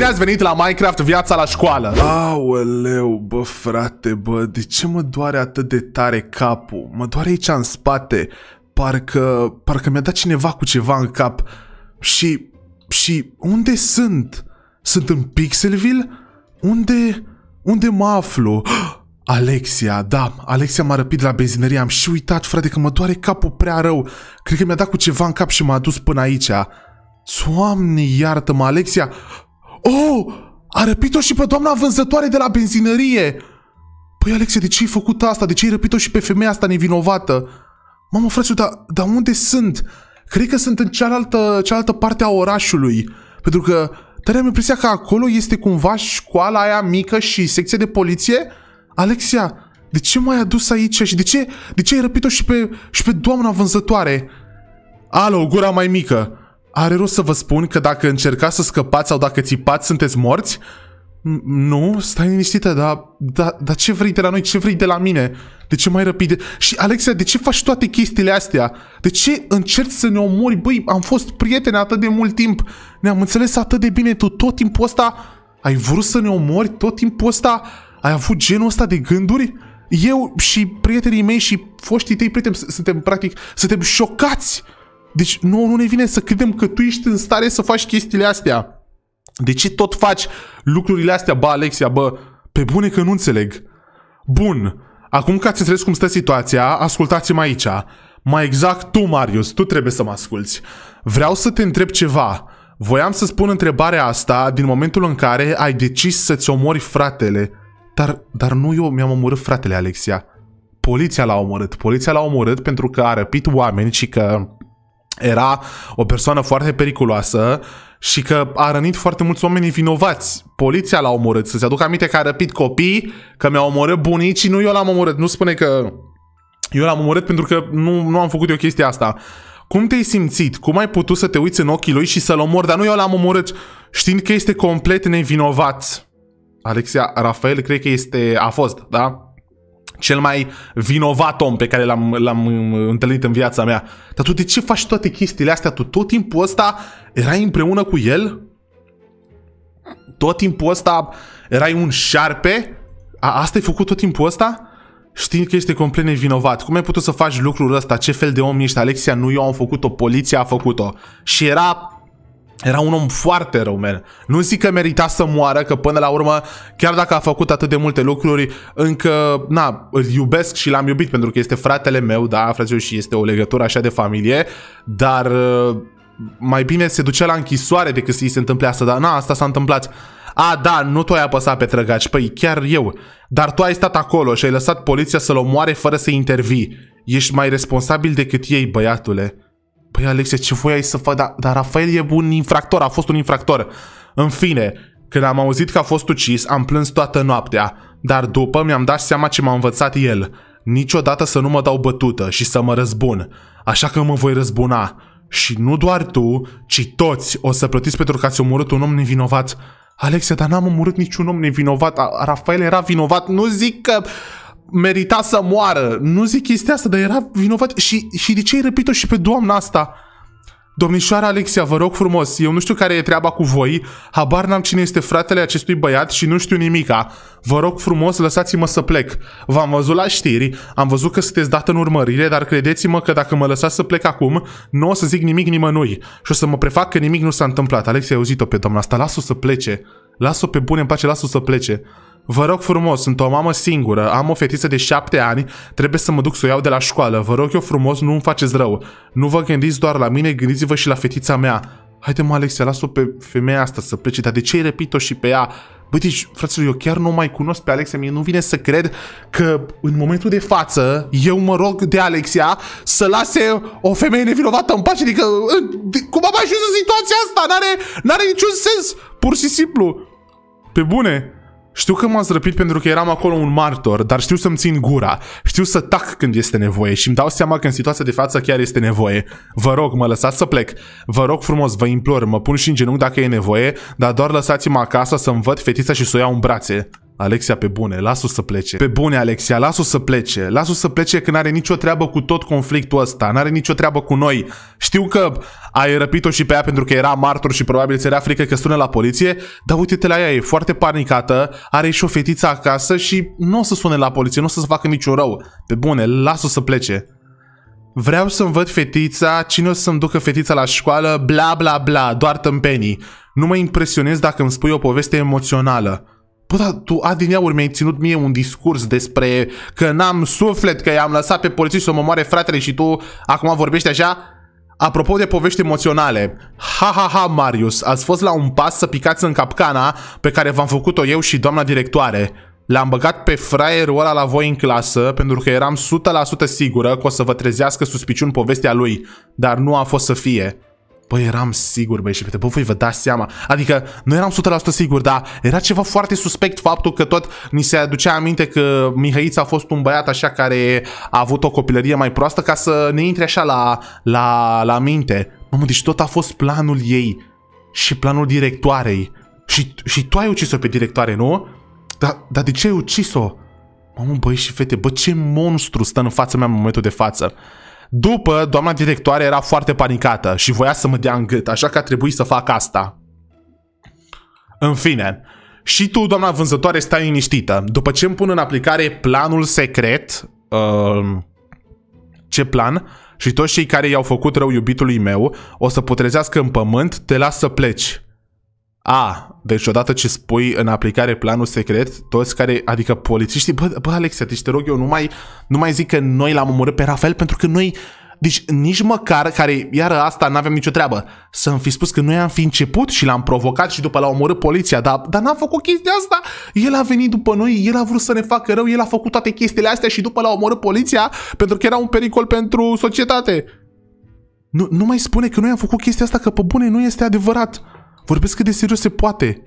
Bine ați venit la Minecraft Viața la școală! Aoleu, bă frate, bă, de ce mă doare atât de tare capul? Mă doare aici în spate. Parcă, parcă mi-a dat cineva cu ceva în cap. Și, și unde sunt? Sunt în Pixelville? Unde, unde mă aflu? Alexia, da, Alexia m-a răpit la benzinărie, am și uitat, frate, că mă doare capul prea rău. Cred că mi-a dat cu ceva în cap și m-a dus până aici. Doamne, iartă-mă, Alexia! Oh! A răpit-o și pe doamna vânzătoare de la benzinărie! Păi, Alexe, de ce ai făcut asta? De ce ai răpit-o și pe femeia asta nevinovată? Mamă, frate, dar da unde sunt? Cred că sunt în cealaltă, cealaltă parte a orașului. Pentru că, tare am impresia că acolo este cumva școala aia mică și secția de poliție. Alexia, de ce m-ai adus aici și de ce, de ce ai răpit-o și pe, și pe doamna vânzătoare? Alo, gura mai mică! Are rost să vă spun că dacă încercați să scăpați sau dacă țipați, sunteți morți? Nu, stai liniștită, dar, dar, dar ce vrei de la noi? Ce vrei de la mine? De ce mai rapide? Și Alexia, de ce faci toate chestiile astea? De ce încerci să ne omori? Băi, am fost prieteni atât de mult timp. Ne-am înțeles atât de bine. Tu tot timpul ăsta ai vrut să ne omori? Tot timpul ăsta ai avut genul ăsta de gânduri? Eu și prietenii mei și foștii tăi prieteni suntem practic, suntem șocați deci nu, nu ne vine să credem că tu ești în stare să faci chestiile astea. De ce tot faci lucrurile astea, bă, Alexia, bă, pe bune că nu înțeleg. Bun, acum că ați înțeles cum stă situația, ascultați-mă aici. Mai exact tu, Marius, tu trebuie să mă asculți. Vreau să te întreb ceva. Voiam să spun întrebarea asta din momentul în care ai decis să-ți omori fratele. Dar, dar nu eu mi-am omorât fratele, Alexia. Poliția l-a omorât. Poliția l-a omorât pentru că a răpit oameni și că era o persoană foarte periculoasă și că a rănit foarte mulți oameni vinovați. Poliția l-a omorât. Să-ți aduc aminte că a răpit copii, că mi-a omorât bunicii, nu eu l-am omorât. Nu spune că eu l-am omorât pentru că nu, nu am făcut eu chestia asta. Cum te-ai simțit? Cum ai putut să te uiți în ochii lui și să-l omori? Dar nu eu l-am omorât, știind că este complet nevinovat. Alexia Rafael, cred că este, a fost, da? cel mai vinovat om pe care l-am, l-am uh, întâlnit în viața mea. Dar tu de ce faci toate chestiile astea? Tu tot timpul ăsta erai împreună cu el? Tot timpul ăsta erai un șarpe? A, asta ai făcut tot timpul ăsta? Știind că ești complet nevinovat. Cum ai putut să faci lucrul ăsta? Ce fel de om ești? Alexia nu eu am făcut-o, poliția a făcut-o. Și era era un om foarte rău, man. Nu zic că merita să moară, că până la urmă, chiar dacă a făcut atât de multe lucruri, încă, na, îl iubesc și l-am iubit pentru că este fratele meu, da, fratele și este o legătură așa de familie, dar uh, mai bine se ducea la închisoare decât să îi se întâmple asta, dar na, asta s-a întâmplat. A, da, nu tu ai apăsat pe trăgaci, păi chiar eu. Dar tu ai stat acolo și ai lăsat poliția să-l omoare fără să intervii. Ești mai responsabil decât ei, băiatule. Păi, Alexe, ce voiai să fac? Dar, dar Rafael e un infractor, a fost un infractor. În fine, când am auzit că a fost ucis, am plâns toată noaptea, dar după mi-am dat seama ce m-a învățat el. Niciodată să nu mă dau bătută și să mă răzbun. Așa că mă voi răzbuna. Și nu doar tu, ci toți o să plătiți pentru că ați omorât un om nevinovat. Alexe, dar n-am omorât niciun om nevinovat. Rafael era vinovat. Nu zic că merita să moară. Nu zic chestia asta, dar era vinovat. Și, și de ce ai răpit-o și pe doamna asta? Domnișoara Alexia, vă rog frumos, eu nu știu care e treaba cu voi, habar n-am cine este fratele acestui băiat și nu știu nimica. Vă rog frumos, lăsați-mă să plec. V-am văzut la știri, am văzut că sunteți dat în urmărire, dar credeți-mă că dacă mă lăsați să plec acum, nu o să zic nimic nimănui și o să mă prefac că nimic nu s-a întâmplat. Alexia, ai auzit-o pe doamna asta, las-o să plece. Las-o pe bune în pace, las-o să plece. Vă rog frumos, sunt o mamă singură, am o fetiță de șapte ani, trebuie să mă duc să o iau de la școală. Vă rog eu frumos, nu îmi faceți rău. Nu vă gândiți doar la mine, gândiți-vă și la fetița mea. Haide mă, Alexia, las-o pe femeia asta să plece, dar de ce ai repit-o și pe ea? Băi, deci, fraților, eu chiar nu mai cunosc pe Alexia, mie nu vine să cred că în momentul de față eu mă rog de Alexia să lase o femeie nevinovată în pace, adică cum am ajuns în situația asta? N-are, n-are niciun sens, pur și simplu. Pe bune, știu că m am răpit pentru că eram acolo un martor, dar știu să-mi țin gura. Știu să tac când este nevoie și îmi dau seama că în situația de față chiar este nevoie. Vă rog, mă lăsați să plec. Vă rog frumos, vă implor, mă pun și în genunchi dacă e nevoie, dar doar lăsați-mă acasă să-mi văd fetița și să o iau în brațe. Alexia pe bune, las-o să plece. Pe bune, Alexia, las-o să plece. Las-o să plece că n-are nicio treabă cu tot conflictul ăsta, n-are nicio treabă cu noi. Știu că ai răpit-o și pe ea pentru că era martor și probabil ți era frică că sună la poliție, dar uite-te la ea, e foarte panicată, are și o fetiță acasă și nu o să sune la poliție, nu o să facă niciun rău. Pe bune, las-o să plece. Vreau să-mi văd fetița, cine o să-mi ducă fetița la școală, bla bla bla, doar tâmpenii. Nu mă impresionez dacă îmi spui o poveste emoțională. Bă, da, tu, Adineauri, mi-ai ținut mie un discurs despre că n-am suflet, că i-am lăsat pe polițiști să mă moare fratele și tu acum vorbești așa? Apropo de povești emoționale, ha ha ha Marius, ați fost la un pas să picați în capcana pe care v-am făcut-o eu și doamna directoare. L-am băgat pe fraierul ăla la voi în clasă pentru că eram 100% sigură că o să vă trezească suspiciun povestea lui, dar nu a fost să fie. Bă, păi eram sigur, băi, și bă, voi vă dați seama. Adică, nu eram 100% sigur, dar era ceva foarte suspect faptul că tot ni se aducea aminte că Mihăița a fost un băiat așa care a avut o copilărie mai proastă ca să ne intre așa la, la, la minte. Mamă, deci tot a fost planul ei și planul directoarei. Și, și tu ai ucis-o pe directoare, nu? Dar, da. de ce ai ucis-o? Mamă, băi și fete, bă, ce monstru stă în fața mea în momentul de față. După, doamna directoare era foarte panicată și voia să mă dea în gât, așa că a trebuit să fac asta. În fine, și tu, doamna vânzătoare, stai liniștită. După ce îmi pun în aplicare planul secret, uh, ce plan, și toți cei care i-au făcut rău iubitului meu, o să putrezească în pământ, te las să pleci. A, deci odată ce spui în aplicare planul secret, toți care, adică polițiștii, bă, bă Alexia, deci te rog eu, nu mai, nu mai zic că noi l-am omorât pe Rafael pentru că noi, deci nici măcar, care, iară asta, n-aveam nicio treabă, să-mi fi spus că noi am fi început și l-am provocat și după l-a omorât poliția, dar, dar n-am făcut chestia asta. El a venit după noi, el a vrut să ne facă rău, el a făcut toate chestiile astea și după l-a omorât poliția pentru că era un pericol pentru societate. Nu, nu mai spune că noi am făcut chestia asta, că pe bune nu este adevărat. Vorbesc cât de serios se poate.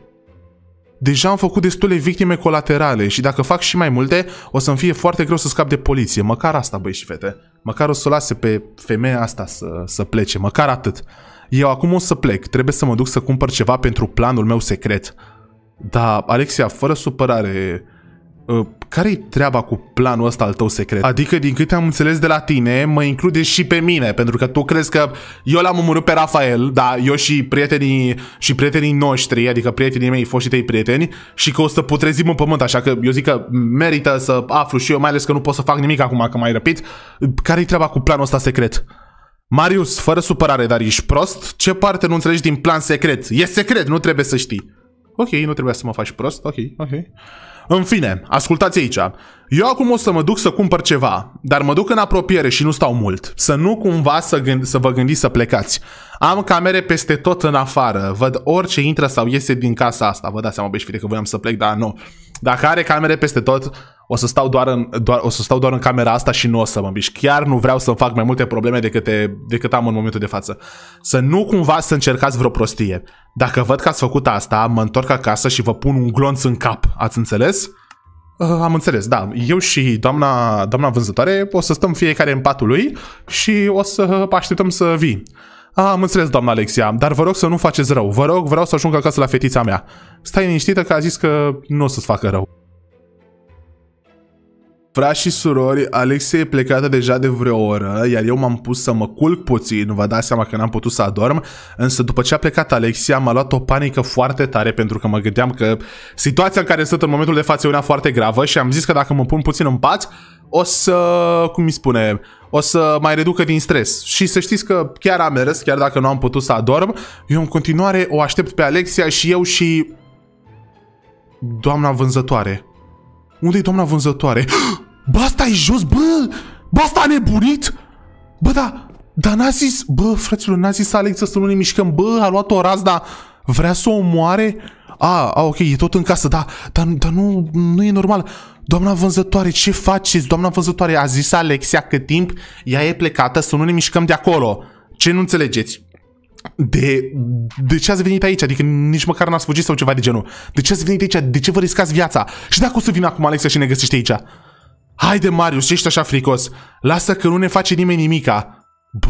Deja am făcut destule victime colaterale și dacă fac și mai multe, o să-mi fie foarte greu să scap de poliție. Măcar asta, băi și fete. Măcar o să o lase pe femeia asta să, să plece. Măcar atât. Eu acum o să plec. Trebuie să mă duc să cumpăr ceva pentru planul meu secret. Da, Alexia, fără supărare, Uh, care e treaba cu planul ăsta al tău secret? Adică, din câte am înțeles de la tine, mă include și pe mine, pentru că tu crezi că eu l-am omorât pe Rafael, da, eu și prietenii, și prietenii noștri, adică prietenii mei, foștii tăi prieteni, și că o să putrezim în pământ, așa că eu zic că merită să aflu și eu, mai ales că nu pot să fac nimic acum, că mai răpit. care e treaba cu planul ăsta secret? Marius, fără supărare, dar ești prost? Ce parte nu înțelegi din plan secret? E secret, nu trebuie să știi. Ok, nu trebuie să mă faci prost, ok, ok. În fine, ascultați aici. Eu acum o să mă duc să cumpăr ceva, dar mă duc în apropiere și nu stau mult. Să nu cumva să, gând- să vă gândiți să plecați. Am camere peste tot în afară. Văd orice intră sau iese din casa asta. Vă dați seama, băi, că voiam să plec, dar nu. Dacă are camere peste tot, o să stau doar în, doar, o să stau doar în camera asta și nu o să mă mișc. Chiar nu vreau să-mi fac mai multe probleme decât, te, decât am în momentul de față. Să nu cumva să încercați vreo prostie. Dacă văd că ați făcut asta, mă întorc acasă și vă pun un glonț în cap. Ați înțeles? Uh, am înțeles, da. Eu și doamna, doamna vânzătoare o să stăm fiecare în patul lui și o să așteptăm să vii. Ah, am înțeles, doamna Alexia, dar vă rog să nu faceți rău. Vă rog, vreau să ajung acasă la fetița mea. Stai liniștită că a zis că nu o să-ți facă rău. Frați și surori, Alexei e plecată deja de vreo oră, iar eu m-am pus să mă culc puțin, vă dați seama că n-am putut să adorm, însă după ce a plecat Alexia m-a luat o panică foarte tare pentru că mă gândeam că situația în care sunt în momentul de față e una foarte gravă și am zis că dacă mă pun puțin în pat, o să, cum mi spune, o să mai reducă din stres. Și să știți că chiar am mers, chiar dacă nu am putut să adorm, eu în continuare o aștept pe Alexia și eu și... Doamna vânzătoare. Unde i doamna vânzătoare? Bă, asta e jos, bă! Bă, asta a nebunit! Bă, da, dar n-a zis, bă, fraților, n-a zis Alex să nu ne mișcăm, bă, a luat o razda, vrea să o moare? A, a, ok, e tot în casă, da, dar, dar nu, nu e normal. Doamna vânzătoare, ce faceți? Doamna vânzătoare, a zis Alexia cât timp ea e plecată să nu ne mișcăm de acolo. Ce nu înțelegeți? De, de ce ați venit aici? Adică nici măcar n-ați fugit sau ceva de genul. De ce ați venit aici? De ce vă riscați viața? Și dacă o să vină acum Alexia și ne găsește aici? Haide, Marius, ești așa fricos. Lasă că nu ne face nimeni nimica.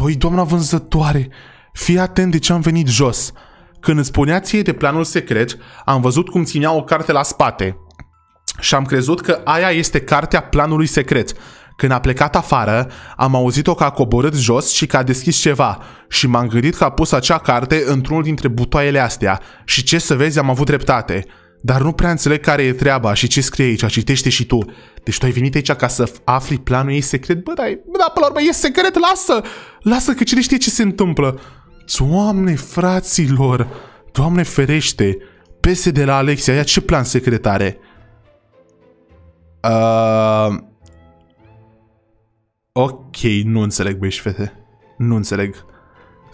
Băi, doamna vânzătoare, fii atent de ce am venit jos. Când îți spunea ție de planul secret, am văzut cum ținea o carte la spate. Și am crezut că aia este cartea planului secret. Când a plecat afară, am auzit-o că a coborât jos și că a deschis ceva și m-am gândit că a pus acea carte într-unul dintre butoaiele astea și ce să vezi am avut dreptate. Dar nu prea înțeleg care e treaba și ce scrie aici, citește și tu. Deci tu ai venit aici ca să afli planul ei secret? Bă, dar, bă, da, până la urmă e secret, lasă! Lasă că cine știe ce se întâmplă. Doamne, fraților! Doamne ferește! Pese de la Alexia, ia ce plan secret are? Uh... Ok, nu înțeleg, băi fete. Nu înțeleg.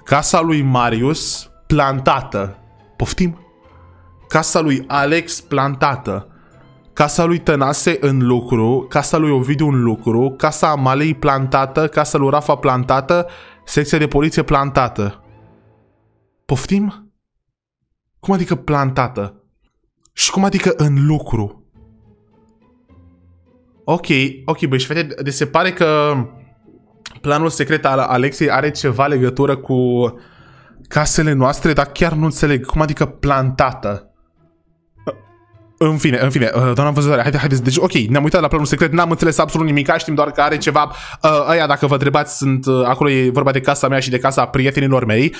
Casa lui Marius plantată. Poftim? casa lui Alex plantată, casa lui Tănase în lucru, casa lui Ovidiu în lucru, casa Malei plantată, casa lui Rafa plantată, secția de poliție plantată. Poftim? Cum adică plantată? Și cum adică în lucru? Ok, ok, băi, și fete, de se pare că planul secret al Alexei are ceva legătură cu casele noastre, dar chiar nu înțeleg. Cum adică plantată? În fine, în fine, uh, doamna văzătoare, haideți, haideți, deci ok, ne-am uitat la planul secret, n-am înțeles absolut nimic, știm doar că are ceva, uh, aia dacă vă întrebați, sunt, uh, acolo e vorba de casa mea și de casa prietenilor mei,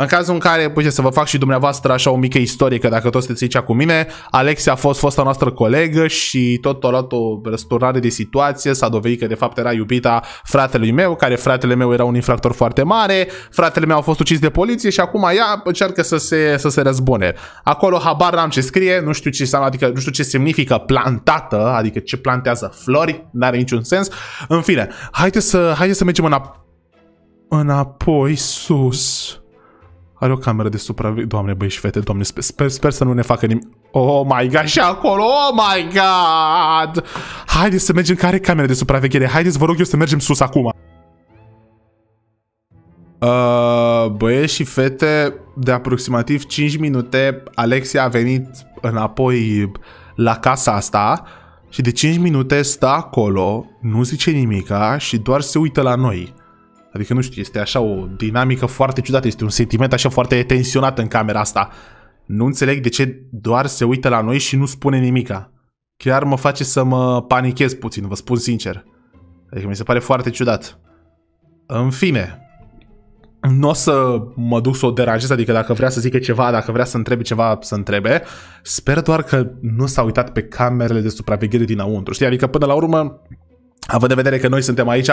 în cazul în care, puteți să vă fac și dumneavoastră așa o mică istorică, dacă tot sunteți aici cu mine, Alexia a fost fosta noastră colegă și tot a luat o răsturnare de situație, s-a dovedit că de fapt era iubita fratelui meu, care fratele meu era un infractor foarte mare, fratele meu a fost ucis de poliție și acum ea încearcă să se, să se răzbune. Acolo habar n-am ce scrie, nu știu ce, înseamnă, adică, nu știu ce semnifică plantată, adică ce plantează flori, n-are niciun sens. În fine, haideți să, haideți să mergem înap- înapoi sus. Are o cameră de supraveghere. Doamne, băi și fete, doamne, sper, sper să nu ne facă nimic. Oh my god, și acolo, oh my god! Haideți să mergem, care camera de supraveghere? Haideți, vă rog eu să mergem sus acum. Uh, băie și fete, de aproximativ 5 minute, Alexia a venit înapoi la casa asta și de 5 minute stă acolo, nu zice nimica și doar se uită la noi. Adică, nu știu, este așa o dinamică foarte ciudată, este un sentiment așa foarte tensionat în camera asta. Nu înțeleg de ce doar se uită la noi și nu spune nimica. Chiar mă face să mă panichez puțin, vă spun sincer. Adică mi se pare foarte ciudat. În fine, nu o să mă duc să o deranjez, adică dacă vrea să zică ceva, dacă vrea să întrebe ceva, să întrebe. Sper doar că nu s-a uitat pe camerele de supraveghere dinăuntru, știi? Adică până la urmă, Având în vedere că noi suntem aici,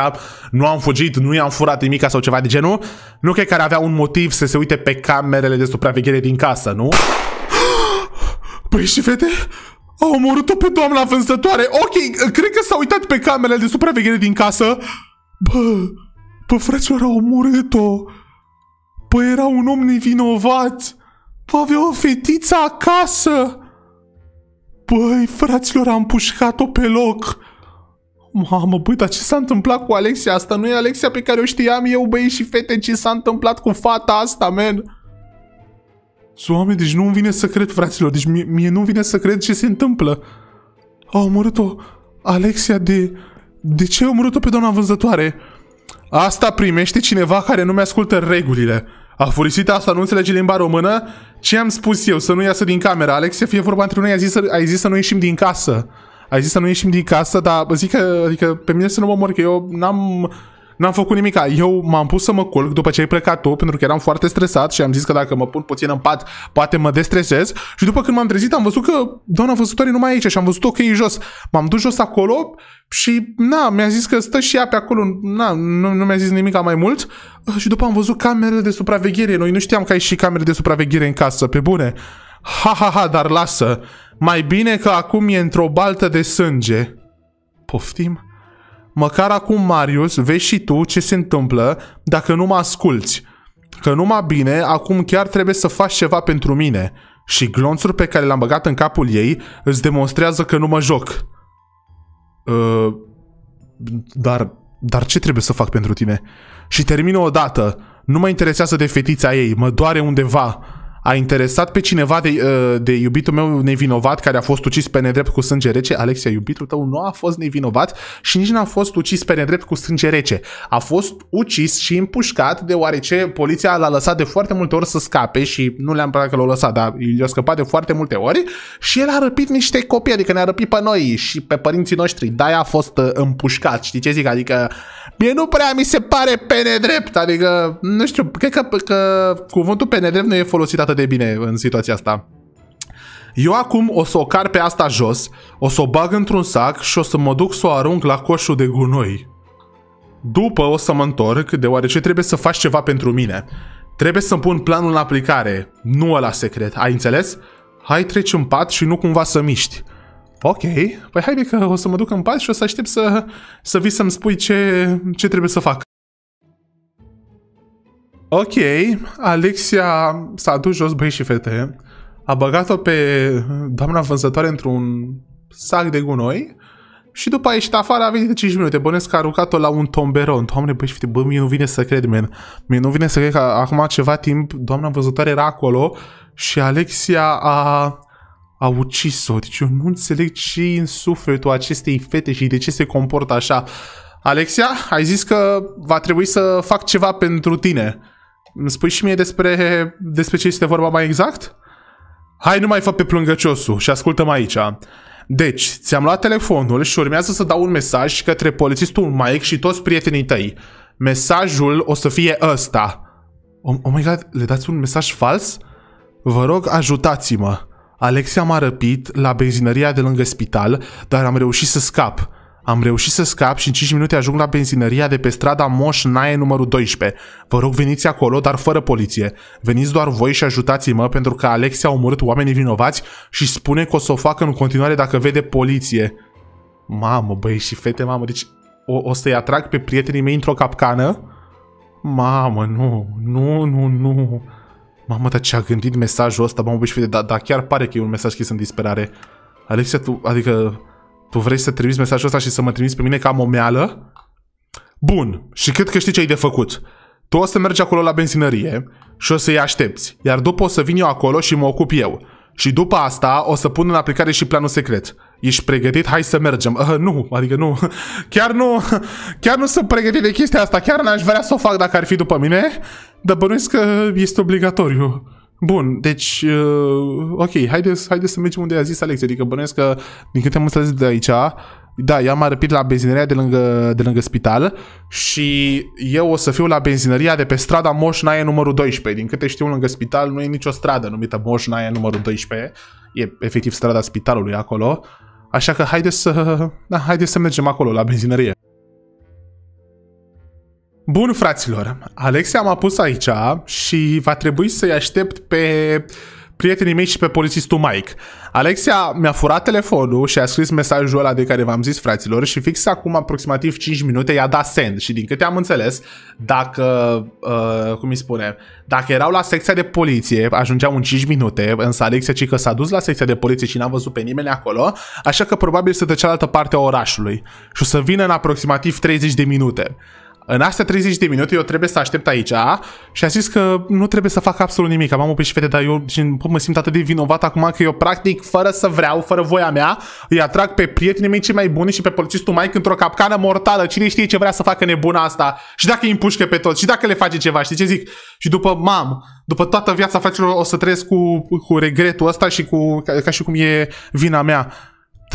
nu am fugit, nu i-am furat nimica sau ceva de genul, nu cred că ar avea un motiv să se uite pe camerele de supraveghere din casă, nu? Păi și fete, au omorât-o pe doamna vânzătoare. Ok, cred că s-a uitat pe camerele de supraveghere din casă. Bă, bă, fraților, au omorât-o. Bă, era un om nevinovat. Bă, avea o fetiță acasă. Băi, fraților, am pușcat-o pe loc. Mamă, băi, dar ce s-a întâmplat cu Alexia? Asta nu e Alexia pe care o știam eu, băi și fete, ce s-a întâmplat cu fata asta, man? Oameni, deci nu-mi vine să cred, fraților, deci mie, mie nu-mi vine să cred ce se întâmplă. A omorât-o Alexia de... De ce a omorât-o pe doamna vânzătoare? Asta primește cineva care nu mi-ascultă regulile. A furisit asta, nu înțelege limba română? Ce am spus eu? Să nu iasă din camera. Alexia, fie vorba între noi, ai zis să, ai zis să nu ieșim din casă. Ai zis să nu ieșim din casă, dar zic că, adică, pe mine să nu mă mor, că eu n-am... N-am făcut nimic. Eu m-am pus să mă culc după ce ai plecat tu, pentru că eram foarte stresat și am zis că dacă mă pun puțin în pat, poate mă destresez. Și după când m-am trezit, am văzut că doamna văzătoare nu mai e aici și am văzut ok jos. M-am dus jos acolo și, na, mi-a zis că stă și ea pe acolo. Na, nu, nu mi-a zis nimic mai mult. Și după am văzut camerele de supraveghere. Noi nu știam că ai și camere de supraveghere în casă, pe bune. Ha, ha, ha, dar lasă. Mai bine că acum e într-o baltă de sânge. Poftim? Măcar acum, Marius, vezi și tu ce se întâmplă dacă nu mă asculți. Că numai bine, acum chiar trebuie să faci ceva pentru mine. Și glonțul pe care l-am băgat în capul ei îți demonstrează că nu mă joc. Uh, dar, dar ce trebuie să fac pentru tine? Și termină odată. Nu mă interesează de fetița ei, mă doare undeva a interesat pe cineva de, uh, de iubitul meu nevinovat care a fost ucis pe nedrept cu sânge rece? Alexia, iubitul tău nu a fost nevinovat și nici n-a fost ucis pe nedrept cu sânge rece. A fost ucis și împușcat deoarece poliția l-a lăsat de foarte multe ori să scape și nu le-am părat că l a lăsat, dar i-a scăpat de foarte multe ori și el a răpit niște copii, adică ne-a răpit pe noi și pe părinții noștri. Da, a fost uh, împușcat, știi ce zic? Adică mie nu prea mi se pare pe nedrept, adică nu știu, cred că, că cuvântul pe nedrept nu e folosit atât de bine în situația asta. Eu acum o să o car pe asta jos, o să o bag într-un sac și o să mă duc să o arunc la coșul de gunoi. După o să mă întorc, deoarece trebuie să faci ceva pentru mine. Trebuie să-mi pun planul în aplicare, nu ăla secret, ai înțeles? Hai treci în pat și nu cumva să miști. Ok, păi haide că o să mă duc în pat și o să aștept să, să vii să-mi spui ce, ce trebuie să fac. Ok, Alexia s-a dus jos băi și fete, a băgat-o pe doamna vânzătoare într-un sac de gunoi și după a ieșit afară a venit 5 minute. Bănesc că a aruncat-o la un tomberon. Doamne, băi și fete, bă, mie nu vine să cred, men. Mie nu vine să cred că acum ceva timp doamna vânzătoare era acolo și Alexia a a ucis-o. Deci eu nu înțeleg ce în sufletul acestei fete și de ce se comportă așa. Alexia, ai zis că va trebui să fac ceva pentru tine. Îmi spui și mie despre, despre ce este vorba mai exact? Hai, nu mai fă pe plângăciosul și ascultăm aici. Deci, ți-am luat telefonul și urmează să dau un mesaj către polițistul Mike și toți prietenii tăi. Mesajul o să fie ăsta. Oh, oh my god, le dați un mesaj fals? Vă rog, ajutați-mă. Alexia m-a răpit la benzinăria de lângă spital, dar am reușit să scap. Am reușit să scap și în 5 minute ajung la benzinăria de pe strada Moș Naie numărul 12. Vă rog veniți acolo, dar fără poliție. Veniți doar voi și ajutați-mă pentru că Alexia a omorât oamenii vinovați și spune că o să o facă în continuare dacă vede poliție. Mamă, băi și fete, mamă, deci o, o să-i atrag pe prietenii mei într-o capcană? Mamă, nu, nu, nu, nu. Mamă, dar ce a gândit mesajul ăsta, mamă, băi și fete, dar da, chiar pare că e un mesaj scris în disperare. Alexia, tu, adică, tu vrei să trimiți mesajul ăsta și să mă trimiți pe mine ca momeală? Bun, și cât că știi ce ai de făcut. Tu o să mergi acolo la benzinărie și o să-i aștepți, iar după o să vin eu acolo și mă ocup eu. Și după asta o să pun în aplicare și planul secret. Ești pregătit? Hai să mergem. Uh, nu, adică nu. Chiar nu, chiar nu sunt pregătit de chestia asta. Chiar n-aș vrea să o fac dacă ar fi după mine, dar bănuiesc că este obligatoriu. Bun, deci, uh, ok, haideți, haideți să mergem unde a zis Alex, adică bănuiesc că, din câte am înțeles de aici, da, eu am arăpit la benzineria de lângă, de lângă spital și eu o să fiu la benzineria de pe strada Moșnaie numărul 12. Din câte știu, lângă spital nu e nicio stradă numită Moșnaie numărul 12. E efectiv strada spitalului acolo. Așa că haideți să, da, haideți să mergem acolo, la benzinărie. Bun, fraților, Alexia m-a pus aici și va trebui să-i aștept pe prietenii mei și pe polițistul Mike. Alexia mi-a furat telefonul și a scris mesajul ăla de care v-am zis, fraților, și fix acum aproximativ 5 minute i-a dat send și din câte am înțeles, dacă, uh, cum îi spune, dacă erau la secția de poliție, ajungeau în 5 minute, însă Alexia ci că s-a dus la secția de poliție și n-a văzut pe nimeni acolo, așa că probabil să de cealaltă parte a orașului și o să vină în aproximativ 30 de minute. În astea 30 de minute eu trebuie să aștept aici a? și a zis că nu trebuie să fac absolut nimic. Am oprit și fete, dar eu și, bă, mă simt atât de vinovat acum că eu practic, fără să vreau, fără voia mea, îi atrag pe prietenii mei cei mai buni și pe polițistul mai într-o capcană mortală. Cine știe ce vrea să facă nebuna asta? Și dacă îi împușcă pe toți? Și dacă le face ceva? Știi ce zic? Și după, mam, după toată viața afacerilor o să trăiesc cu, cu regretul ăsta și cu, ca, ca și cum e vina mea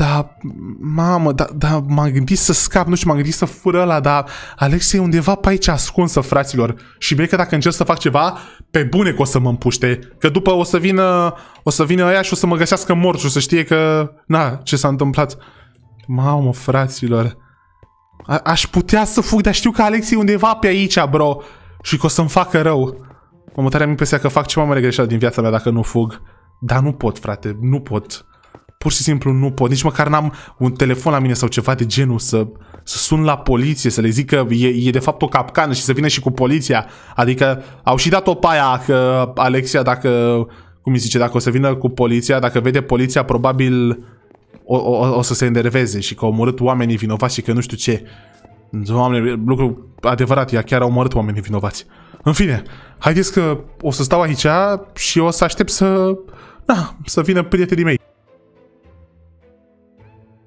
da, mamă, da, da m-am gândit să scap, nu știu, m-am gândit să fur ăla, dar Alex e undeva pe aici ascunsă, fraților. Și bine că dacă încerc să fac ceva, pe bune că o să mă împuște. Că după o să vină, o să vină aia și o să mă găsească mort și o să știe că, na, ce s-a întâmplat. Mamă, fraților. A aș putea să fug, dar știu că Alex e undeva pe aici, bro. Și că o să-mi facă rău. Mă tare am impresia că fac ceva mai greșeală din viața mea dacă nu fug. Dar nu pot, frate, nu pot pur și simplu nu pot, nici măcar n-am un telefon la mine sau ceva de genul să, să sun la poliție, să le zic că e, e de fapt o capcană și să vină și cu poliția. Adică au și dat-o pe aia că Alexia dacă, cum îi zice, dacă o să vină cu poliția, dacă vede poliția probabil o, o, o să se enerveze și că au omorât oamenii vinovați și că nu știu ce. Doamne, lucru adevărat, ea chiar au omorât oamenii vinovați. În fine, haideți că o să stau aici și o să aștept să... Da, să vină prietenii mei.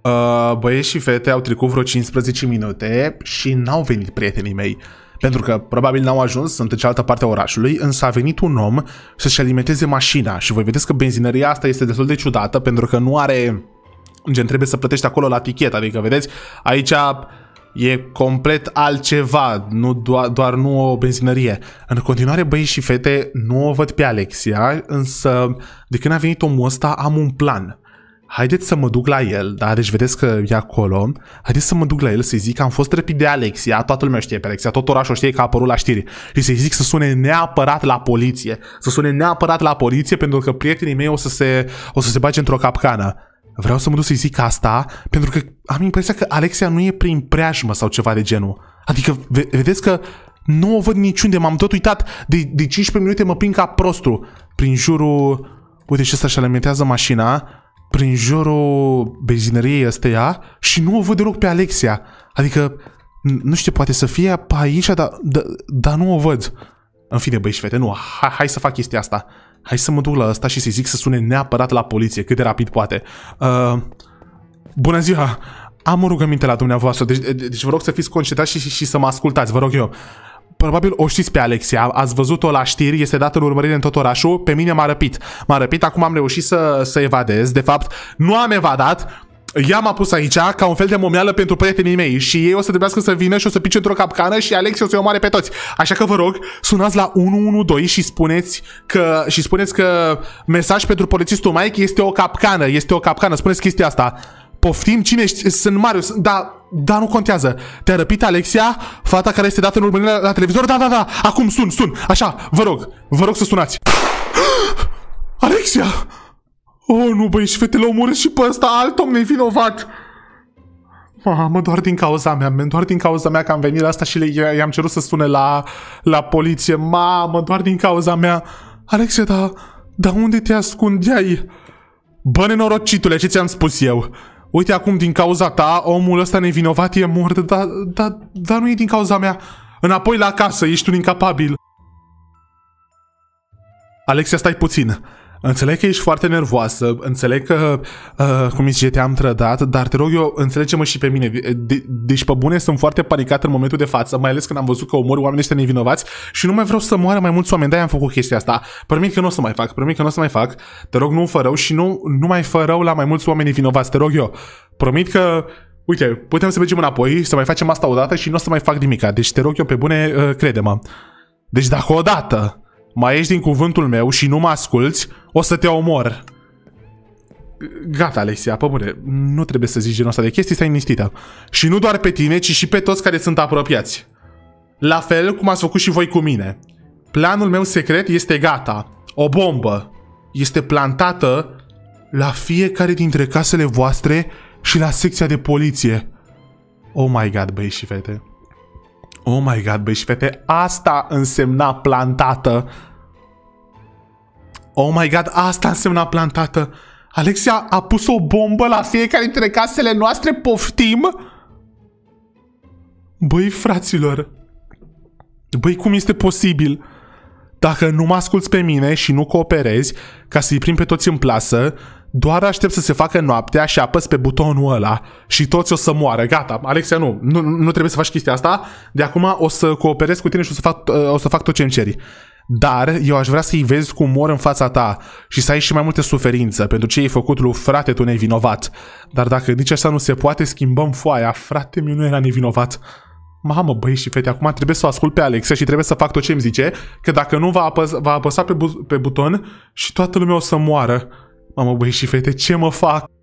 Uh, băieți și fete au trecut vreo 15 minute și n-au venit prietenii mei. Pentru că probabil n-au ajuns, sunt în cealaltă parte a orașului, însă a venit un om să-și alimenteze mașina și voi vedeți că benzinăria asta este destul de ciudată pentru că nu are... Gen, trebuie să plătești acolo la tichet, adică vedeți, aici e complet altceva, nu doar, doar nu o benzinărie. În continuare, băieți și fete, nu o văd pe Alexia, însă de când a venit omul ăsta am un plan haideți să mă duc la el, da? deci vedeți că e acolo, haideți să mă duc la el să-i zic că am fost răpit de Alexia, toată lumea știe pe Alexia, tot orașul știe că a apărut la știri și să-i zic să sune neapărat la poliție, să sune neapărat la poliție pentru că prietenii mei o să se, o să se bage într-o capcană. Vreau să mă duc să-i zic asta pentru că am impresia că Alexia nu e prin preajmă sau ceva de genul. Adică vedeți că nu o văd niciunde, m-am tot uitat, de, de 15 minute mă prind ca prostru prin jurul... Uite și ăsta și alimentează mașina prin jurul benzinăriei ăsteia și nu o văd deloc pe Alexia. Adică, nu știu, poate să fie pe aici, dar, dar, dar nu o văd. În fine, băi și fete, nu, hai, hai să fac chestia asta. Hai să mă duc la ăsta și să-i zic să sune neapărat la poliție, cât de rapid poate. Uh, bună ziua! Am o rugăminte la dumneavoastră, deci, deci vă rog să fiți concentrați și, și, și să mă ascultați, vă rog eu. Uh, probabil o știți pe Alexia, ați văzut-o la știri, este dată în urmărire în tot orașul, pe mine m-a răpit. M-a răpit, acum am reușit să, să evadez, de fapt nu am evadat, ea m-a pus aici ca un fel de momială pentru prietenii mei și ei o să trebuiască să vină și o să pice într-o capcană și Alexia o să-i omoare pe toți. Așa că vă rog, sunați la 112 și spuneți că, și spuneți că mesaj pentru polițistul Mike este o capcană, este o capcană, spuneți chestia asta. Poftim? Cine ești? Sunt Marius. Da, da, nu contează. Te-a răpit Alexia, fata care este dată în urmărire la, televizor? Da, da, da. Acum sun, sun. Așa, vă rog. Vă rog să sunați. Alexia! Oh, nu, băi, și fetele murit și pe ăsta alt om nevinovat. Mamă, doar din cauza mea, mă, doar din cauza mea că am venit la asta și i-am cerut să sune la, la poliție. Mamă, doar din cauza mea. Alexia, da, da unde te ascundeai? Bă, nenorocitule, ce ți-am spus eu? uite acum din cauza ta, omul ăsta nevinovat e mort, dar dar dar nu e din cauza mea. Înapoi la casă, ești un incapabil. Alexia, stai puțin. Înțeleg că ești foarte nervoasă, înțeleg că, uh, cum zice, te-am trădat, dar te rog eu, înțelege-mă și pe mine. De, de, deci, pe bune, sunt foarte panicat în momentul de față, mai ales când am văzut că omor oamenii ăștia nevinovați și nu mai vreau să moară mai mulți oameni, de-aia am făcut chestia asta. Permit că nu o să mai fac, Promit că nu o să mai fac. Te rog, nu fă rău și nu, nu mai fă rău la mai mulți oameni vinovați, te rog eu. Promit că Uite, putem să mergem înapoi, să mai facem asta odată și nu o să mai fac nimica. Deci te rog eu pe bune, uh, crede-mă. Deci dacă odată mai ești din cuvântul meu și nu mă asculți, o să te omor. Gata, Alexia, pe bune, nu trebuie să zici genul ăsta de chestii, stai liniștită. Și nu doar pe tine, ci și pe toți care sunt apropiați. La fel cum ați făcut și voi cu mine. Planul meu secret este gata. O bombă. Este plantată la fiecare dintre casele voastre și la secția de poliție. Oh my god, băi și fete. Oh my god, băi și fete, asta însemna plantată. Oh my god, asta însemna plantată. Alexia a pus o bombă la fiecare dintre casele noastre, poftim? Băi, fraților. Băi, cum este posibil? Dacă nu mă asculți pe mine și nu cooperezi, ca să-i prim pe toți în plasă, doar aștept să se facă noaptea și apăs pe butonul ăla și toți o să moară. Gata, Alexia, nu, nu, nu trebuie să faci chestia asta. De acum o să cooperez cu tine și o să fac, o să fac tot ce înceri. Dar eu aș vrea să-i vezi cum mor în fața ta și să ai și mai multe suferință pentru ce ai făcut lui frate, tu nevinovat. Dar dacă nici așa nu se poate, schimbăm foaia. Frate, mi nu era nevinovat. Mamă, băi și fete, acum trebuie să o ascult pe Alexia și trebuie să fac tot ce îmi zice, că dacă nu va, apăs- va apăsa pe, bu- pe buton și toată lumea o să moară. Mamă, băi și fete, ce mă fac?